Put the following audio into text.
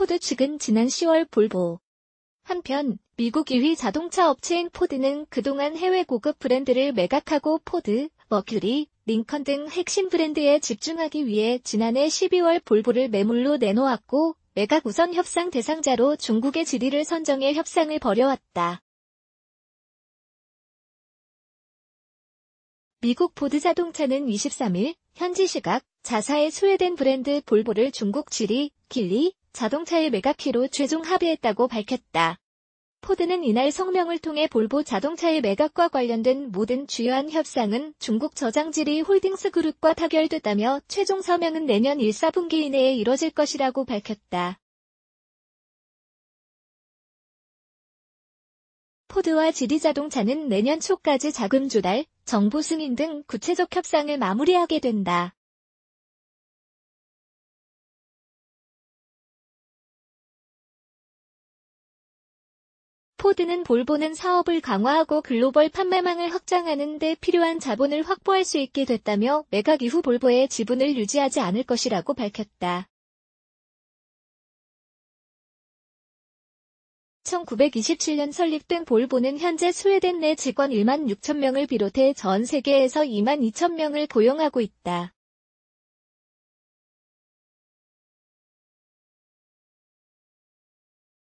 포드 측은 지난 10월 볼보 한편 미국 2위 자동차 업체인 포드는 그동안 해외 고급 브랜드를 매각하고 포드, 머큐리, 링컨 등 핵심 브랜드에 집중하기 위해 지난해 12월 볼보를 매물로 내놓았고 매각 우선 협상 대상자로 중국의 지리를 선정해 협상을 벌여왔다. 미국 포드 자동차는 23일 현지 시각 자사의 스웨덴 브랜드 볼보를 중국 지리, 길리, 자동차의 매각키로 최종 합의했다고 밝혔다. 포드는 이날 성명을 통해 볼보 자동차의 매각과 관련된 모든 주요한 협상은 중국 저장지리 홀딩스 그룹과 타결됐다며 최종 서명은 내년 1 4분기 이내에 이뤄질 것이라고 밝혔다. 포드와 지리자동차는 내년 초까지 자금 조달, 정부 승인 등 구체적 협상을 마무리하게 된다. 포드는 볼보는 사업을 강화하고 글로벌 판매망을 확장하는 데 필요한 자본을 확보할 수 있게 됐다며 매각 이후 볼보의 지분을 유지하지 않을 것이라고 밝혔다. 1927년 설립된 볼보는 현재 스웨덴 내 직원 1만 6천 명을 비롯해 전 세계에서 2만 2천 명을 고용하고 있다.